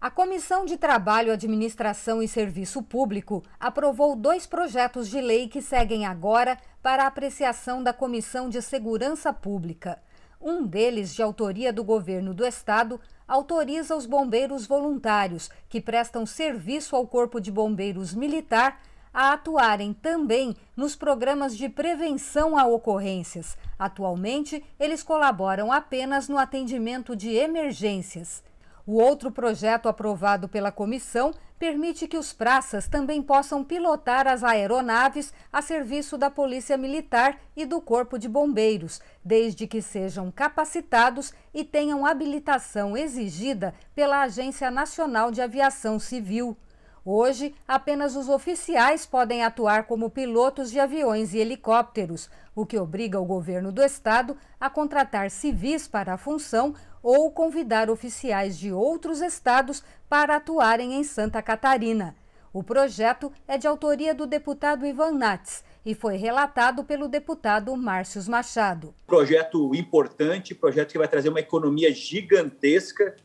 A Comissão de Trabalho, Administração e Serviço Público aprovou dois projetos de lei que seguem agora para apreciação da Comissão de Segurança Pública. Um deles, de autoria do governo do estado, autoriza os bombeiros voluntários que prestam serviço ao Corpo de Bombeiros Militar a atuarem também nos programas de prevenção a ocorrências. Atualmente, eles colaboram apenas no atendimento de emergências. O outro projeto aprovado pela comissão permite que os praças também possam pilotar as aeronaves a serviço da Polícia Militar e do Corpo de Bombeiros, desde que sejam capacitados e tenham habilitação exigida pela Agência Nacional de Aviação Civil. Hoje, apenas os oficiais podem atuar como pilotos de aviões e helicópteros, o que obriga o governo do estado a contratar civis para a função ou convidar oficiais de outros estados para atuarem em Santa Catarina. O projeto é de autoria do deputado Ivan Nats e foi relatado pelo deputado Márcio Machado. Projeto importante, projeto que vai trazer uma economia gigantesca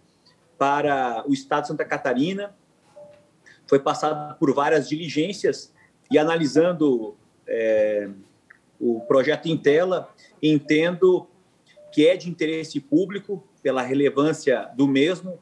para o estado de Santa Catarina foi passado por várias diligências e analisando é, o projeto em tela, entendo que é de interesse público pela relevância do mesmo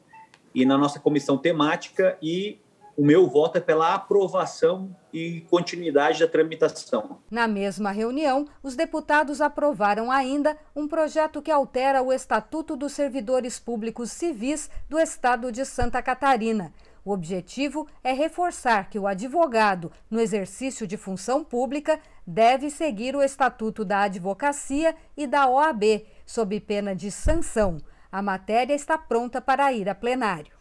e na nossa comissão temática e o meu voto é pela aprovação e continuidade da tramitação. Na mesma reunião, os deputados aprovaram ainda um projeto que altera o Estatuto dos Servidores Públicos Civis do Estado de Santa Catarina. O objetivo é reforçar que o advogado, no exercício de função pública, deve seguir o Estatuto da Advocacia e da OAB, sob pena de sanção. A matéria está pronta para ir a plenário.